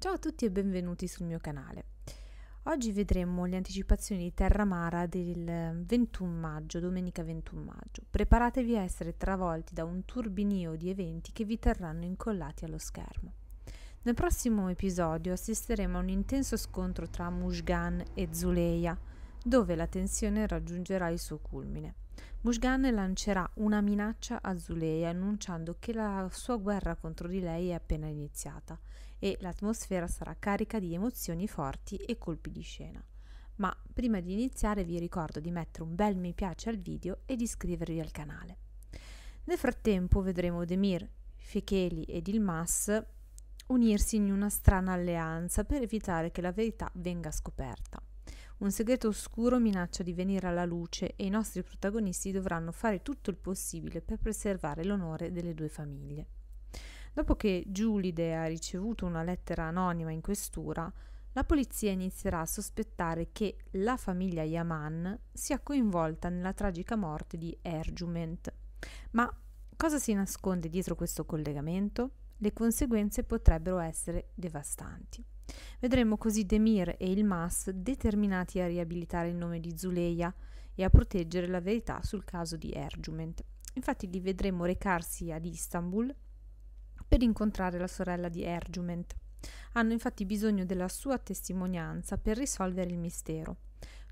Ciao a tutti e benvenuti sul mio canale. Oggi vedremo le anticipazioni di Terra Mara del 21 maggio, domenica 21 maggio. Preparatevi a essere travolti da un turbinio di eventi che vi terranno incollati allo schermo. Nel prossimo episodio assisteremo a un intenso scontro tra Mushgan e Zuleia, dove la tensione raggiungerà il suo culmine. Mushgan lancerà una minaccia a Zuleya annunciando che la sua guerra contro di lei è appena iniziata e l'atmosfera sarà carica di emozioni forti e colpi di scena. Ma prima di iniziare vi ricordo di mettere un bel mi piace al video e di iscrivervi al canale. Nel frattempo vedremo Demir, Fekeli ed Ilmas unirsi in una strana alleanza per evitare che la verità venga scoperta. Un segreto oscuro minaccia di venire alla luce e i nostri protagonisti dovranno fare tutto il possibile per preservare l'onore delle due famiglie. Dopo che Giulide ha ricevuto una lettera anonima in questura, la polizia inizierà a sospettare che la famiglia Yaman sia coinvolta nella tragica morte di Erjument. Ma cosa si nasconde dietro questo collegamento? Le conseguenze potrebbero essere devastanti. Vedremo così Demir e il Mas determinati a riabilitare il nome di Zuleia e a proteggere la verità sul caso di Ergument. Infatti li vedremo recarsi ad Istanbul per incontrare la sorella di Ergument. Hanno infatti bisogno della sua testimonianza per risolvere il mistero.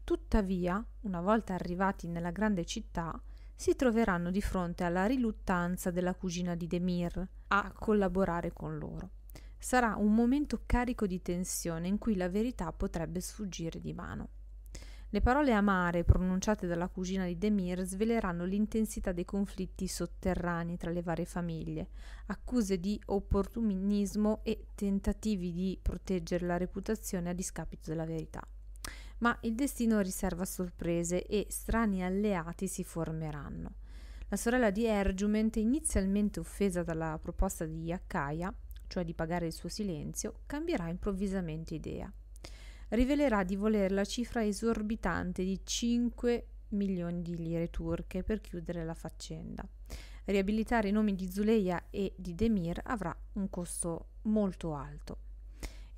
Tuttavia, una volta arrivati nella grande città, si troveranno di fronte alla riluttanza della cugina di Demir a collaborare con loro. Sarà un momento carico di tensione in cui la verità potrebbe sfuggire di mano. Le parole amare pronunciate dalla cugina di Demir sveleranno l'intensità dei conflitti sotterranei tra le varie famiglie, accuse di opportunismo e tentativi di proteggere la reputazione a discapito della verità. Ma il destino riserva sorprese e strani alleati si formeranno. La sorella di Ergiument, inizialmente offesa dalla proposta di Yakaya, cioè di pagare il suo silenzio, cambierà improvvisamente idea. Rivelerà di voler la cifra esorbitante di 5 milioni di lire turche per chiudere la faccenda. Riabilitare i nomi di Zuleia e di Demir avrà un costo molto alto.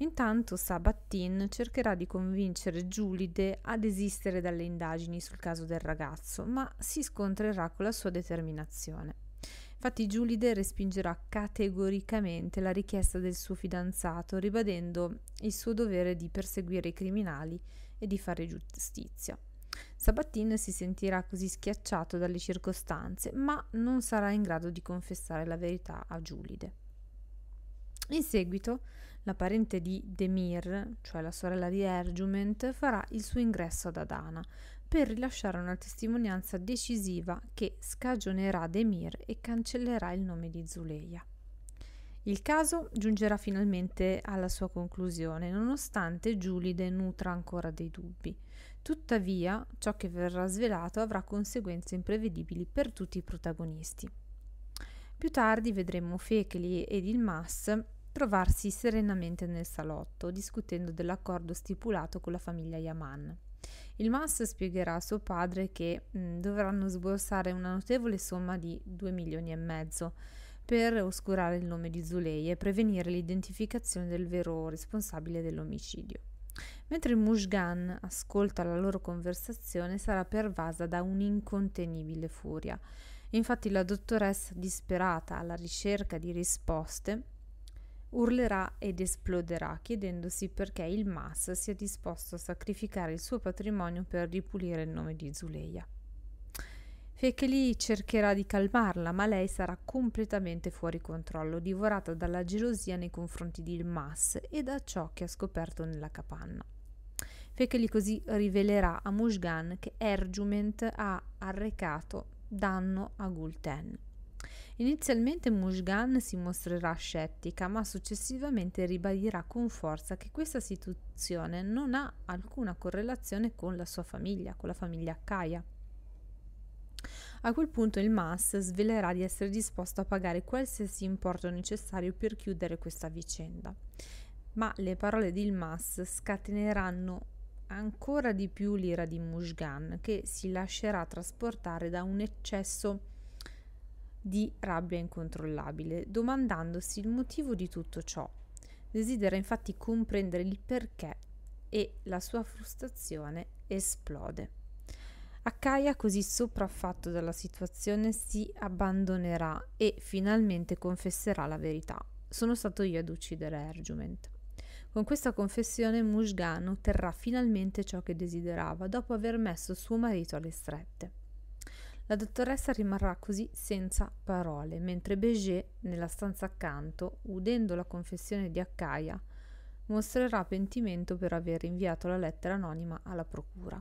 Intanto Sabattin cercherà di convincere Giulide a desistere dalle indagini sul caso del ragazzo, ma si scontrerà con la sua determinazione. Infatti Giulide respingerà categoricamente la richiesta del suo fidanzato, ribadendo il suo dovere di perseguire i criminali e di fare giustizia. Sabattin si sentirà così schiacciato dalle circostanze, ma non sarà in grado di confessare la verità a Giulide. In seguito, la parente di Demir, cioè la sorella di Ergument, farà il suo ingresso ad Adana, per rilasciare una testimonianza decisiva che scagionerà Demir e cancellerà il nome di Zuleia. Il caso giungerà finalmente alla sua conclusione, nonostante Giulide nutra ancora dei dubbi. Tuttavia, ciò che verrà svelato avrà conseguenze imprevedibili per tutti i protagonisti. Più tardi vedremo Fekeli ed il Mas trovarsi serenamente nel salotto, discutendo dell'accordo stipulato con la famiglia Yaman. Il Mas spiegherà a suo padre che mh, mm, dovranno sborsare una notevole somma di 2 milioni e mezzo per oscurare il nome di Zulei e prevenire l'identificazione del vero responsabile dell'omicidio. Mentre Mushgan ascolta la loro conversazione, sarà pervasa da un'incontenibile furia. Infatti la dottoressa, disperata alla ricerca di risposte, urlerà ed esploderà chiedendosi perché il Mas sia disposto a sacrificare il suo patrimonio per ripulire il nome di Zuleia. Fekeli cercherà di calmarla, ma lei sarà completamente fuori controllo, divorata dalla gelosia nei confronti di il Mas e da ciò che ha scoperto nella capanna. Fekeli così rivelerà a Mushgan che Erjument ha arrecato danno a Gulten Inizialmente Mushgan si mostrerà scettica, ma successivamente ribadirà con forza che questa situazione non ha alcuna correlazione con la sua famiglia, con la famiglia Kaya. A quel punto il Mas svelerà di essere disposto a pagare qualsiasi importo necessario per chiudere questa vicenda. Ma le parole di Mas scateneranno ancora di più l'ira di Mushgan, che si lascerà trasportare da un eccesso di di rabbia incontrollabile, domandandosi il motivo di tutto ciò. Desidera infatti comprendere il perché e la sua frustrazione esplode. Akaya, così sopraffatto dalla situazione, si abbandonerà e finalmente confesserà la verità. Sono stato io ad uccidere Ergument. Con questa confessione Mushgan otterrà finalmente ciò che desiderava dopo aver messo suo marito alle strette. La dottoressa rimarrà così senza parole, mentre Beget, nella stanza accanto, udendo la confessione di Accaia, mostrerà pentimento per aver inviato la lettera anonima alla procura.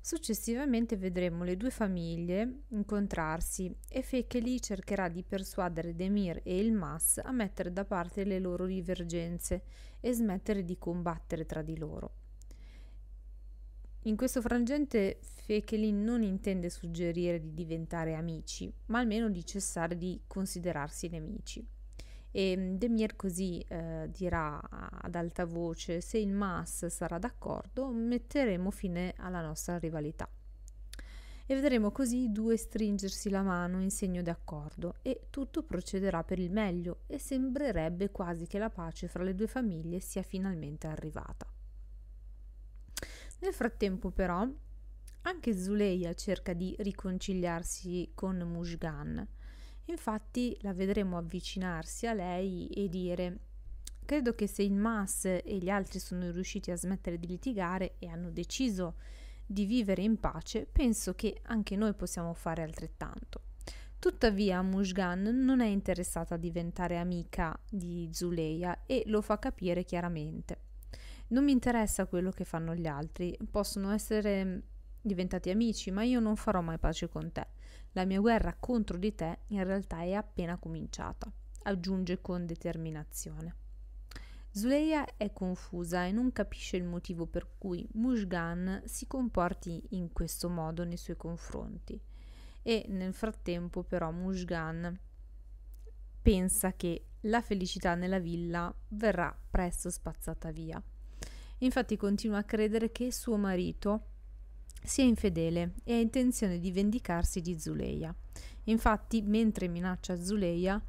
Successivamente vedremo le due famiglie incontrarsi e Fekeli cercherà di persuadere Demir e il Mas a mettere da parte le loro divergenze e smettere di combattere tra di loro. In questo frangente Fechelin non intende suggerire di diventare amici, ma almeno di cessare di considerarsi nemici. E mm, Demir così eh, dirà ad alta voce: Se il Mas sarà d'accordo, metteremo fine alla nostra rivalità. E vedremo così i due stringersi la mano in segno d'accordo e tutto procederà per il meglio e sembrerebbe quasi che la pace fra le due famiglie sia finalmente arrivata. Nel frattempo però anche Zuleia cerca di riconciliarsi con Mushgan. Infatti la vedremo avvicinarsi a lei e dire Credo che se il Mas e gli altri sono riusciti a smettere di litigare e hanno deciso di vivere in pace, penso che anche noi possiamo fare altrettanto. Tuttavia Mushgan non è interessata a diventare amica di Zuleia e lo fa capire chiaramente. Non mi interessa quello che fanno gli altri, possono essere mm, diventati amici, ma io non farò mai pace con te. La mia guerra contro di te in realtà è appena cominciata, aggiunge con determinazione. Zuleia è confusa e non capisce il motivo per cui Mushgan si comporti in questo modo nei suoi confronti. E nel frattempo però Mushgan pensa che la felicità nella villa verrà presto spazzata via. Infatti continua a credere che suo marito sia infedele e ha intenzione di vendicarsi di Zuleia. Infatti, mentre minaccia Zuleia,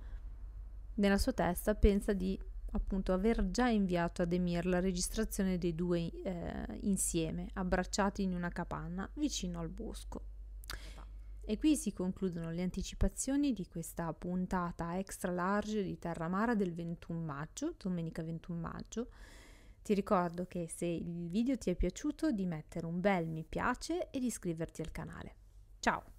nella sua testa pensa di appunto aver già inviato ad Emir la registrazione dei due eh, insieme, abbracciati in una capanna vicino al bosco. E qui si concludono le anticipazioni di questa puntata extra large di Terra Mara del 21 maggio, domenica 21 maggio. Ti ricordo che se il video ti è piaciuto di mettere un bel mi piace e di iscriverti al canale. Ciao!